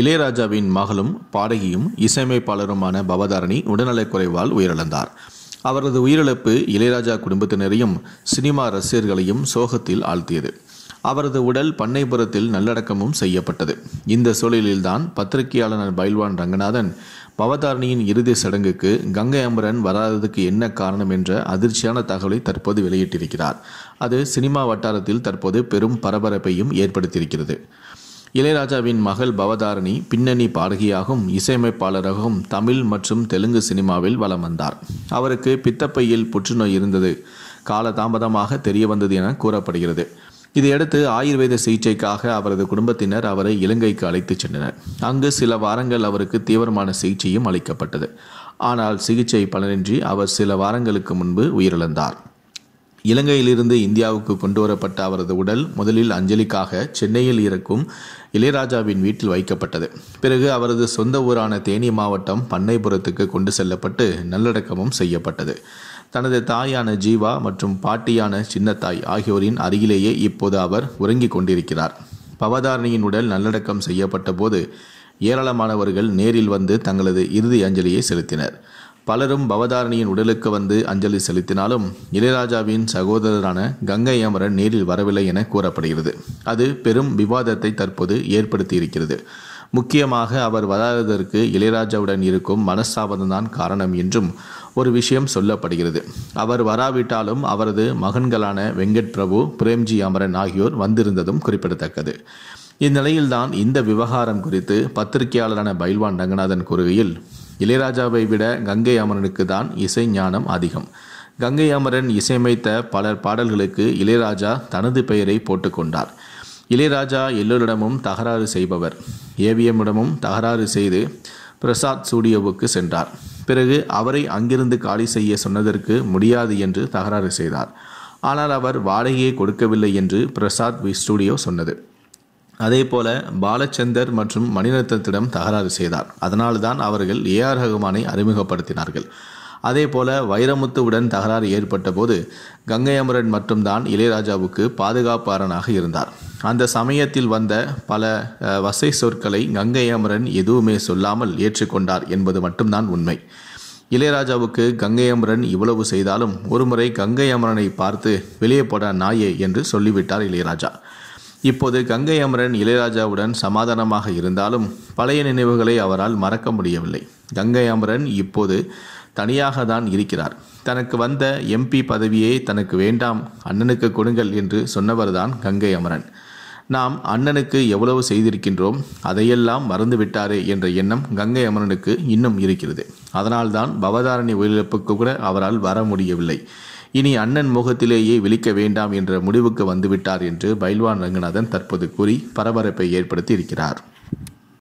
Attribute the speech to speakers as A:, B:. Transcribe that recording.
A: இளையராஜாவின் மகளும் பாடகியும் இசையமைப்பாளருமான பவதாரணி உடல்நலக் குறைவால் உயிரிழந்தார் அவரது உயிரிழப்பு இளையராஜா குடும்பத்தினரையும் சினிமா ரசிகர்களையும் சோகத்தில் ஆழ்த்தியது அவரது உடல் பண்ணைபுரத்தில் நல்லடக்கமும் செய்யப்பட்டது இந்த சூழலில்தான் பத்திரிகையாளர் பைல்வான் ரங்கநாதன் பவதாரணியின் இறுதி சடங்குக்கு கங்கை அமரன் வராததுக்கு என்ன காரணம் என்ற அதிர்ச்சியான தகவலை தற்போது வெளியிட்டிருக்கிறார் அது சினிமா வட்டாரத்தில் தற்போது பெரும் பரபரப்பையும் ஏற்படுத்தியிருக்கிறது இளையராஜாவின் மகள் பவதாரணி பின்னணி பாடகியாகவும் இசையமைப்பாளராகவும் தமிழ் மற்றும் தெலுங்கு சினிமாவில் வலம் வந்தார் அவருக்கு பித்தப்பையில் புற்றுநோய் இருந்தது காலதாமதமாக தெரிய வந்தது என கூறப்படுகிறது இதையடுத்து ஆயுர்வேத சிகிச்சைக்காக அவரது குடும்பத்தினர் அவரை இலங்கைக்கு அழைத்துச் சென்றனர் அங்கு சில வாரங்கள் அவருக்கு தீவிரமான சிகிச்சையும் அளிக்கப்பட்டது ஆனால் சிகிச்சை பலனின்றி அவர் சில வாரங்களுக்கு முன்பு உயிரிழந்தார் இலங்கையிலிருந்து இந்தியாவுக்கு கொண்டு வரப்பட்ட அவரது உடல் முதலில் அஞ்சலிக்காக சென்னையில் இருக்கும் இளையராஜாவின் வீட்டில் வைக்கப்பட்டது பிறகு அவரது சொந்த ஊரான தேனி மாவட்டம் பண்ணைபுரத்துக்கு கொண்டு செல்லப்பட்டு நல்லடக்கமும் செய்யப்பட்டது தனது தாயான ஜீவா மற்றும் பாட்டியான சின்னத்தாய் ஆகியோரின் அருகிலேயே இப்போது அவர் உறங்கிக் கொண்டிருக்கிறார் பவதாரணியின் உடல் நல்லடக்கம் செய்யப்பட்ட போது ஏராளமானவர்கள் நேரில் வந்து தங்களது இறுதி அஞ்சலியை செலுத்தினர் பலரும் பவதாரணியின் உடலுக்கு வந்து அஞ்சலி செலுத்தினாலும் இளையராஜாவின் சகோதரரான கங்கை அமரன் நேரில் வரவில்லை என கூறப்படுகிறது அது பெரும் விவாதத்தை தற்போது ஏற்படுத்தி இருக்கிறது முக்கியமாக அவர் வராததற்கு இளையராஜாவுடன் இருக்கும் மனஸ்தாபம்தான் காரணம் என்றும் ஒரு விஷயம் சொல்லப்படுகிறது அவர் வராவிட்டாலும் அவரது மகன்களான வெங்கட் பிரபு பிரேம்ஜி அமரன் ஆகியோர் வந்திருந்ததும் குறிப்பிடத்தக்கது இந்நிலையில்தான் இந்த விவகாரம் குறித்து பத்திரிகையாளரான பைல்வான் ரங்கநாதன் கூறுகையில் இளையராஜாவை விட கங்கை அமரனுக்கு தான் இசை ஞானம் அதிகம் கங்கை அமரன் இசையமைத்த பலர் பாடல்களுக்கு இளையராஜா தனது பெயரை போட்டுக்கொண்டார் இளையராஜா எல்லோரிடமும் தகராறு செய்பவர் ஏவிஎம்மிடமும் தகராறு செய்து பிரசாத் ஸ்டூடியோவுக்கு சென்றார் பிறகு அவரை அங்கிருந்து காலி செய்ய சொன்னதற்கு முடியாது என்று தகராறு செய்தார் ஆனால் அவர் வாடகையை கொடுக்கவில்லை என்று பிரசாத் ஸ்டூடியோ சொன்னது அதே போல பாலச்சந்தர் மற்றும் மணிரத்னத்திடம் தகராறு செய்தார் அதனால்தான் அவர்கள் ஏ ஆர் ரகுமானை அறிமுகப்படுத்தினார்கள் அதே போல வைரமுத்துவுடன் தகராறு ஏற்பட்ட போது கங்கை அமரன் மட்டும்தான் இளையராஜாவுக்கு பாதுகாப்பாரனாக இருந்தார் அந்த சமயத்தில் வந்த பல வசை சொற்களை கங்கை அமரன் எதுவுமே சொல்லாமல் ஏற்றுக்கொண்டார் என்பது மட்டும்தான் உண்மை இளையராஜாவுக்கு கங்கை அமரன் இவ்வளவு செய்தாலும் ஒருமுறை கங்கை அமரனை பார்த்து வெளியே போட நாயே என்று சொல்லிவிட்டார் இளையராஜா இப்போது கங்கை அமரன் இளையராஜாவுடன் சமாதானமாக இருந்தாலும் பழைய நினைவுகளை அவரால் மறக்க முடியவில்லை கங்கை அமரன் இப்போது தனியாக தான் இருக்கிறார் தனக்கு வந்த எம்பி பதவியை தனக்கு வேண்டாம் அண்ணனுக்கு கொடுங்கள் என்று சொன்னவர்தான் கங்கை அமரன் நாம் அண்ணனுக்கு எவ்வளவு செய்திருக்கின்றோம் அதையெல்லாம் மறந்துவிட்டாரே என்ற எண்ணம் கங்கை அமரனுக்கு இன்னும் இருக்கிறது அதனால்தான் பவதாரணி உயிரிழப்புக்கு கூட அவரால் வர முடியவில்லை இனி அண்ணன் முகத்திலேயே விழிக்க வேண்டாம் என்ற முடிவுக்கு வந்துவிட்டார் என்று பைல்வான் ரங்கநாதன் தற்போது கூறி பரபரப்பை ஏற்படுத்தி இருக்கிறார்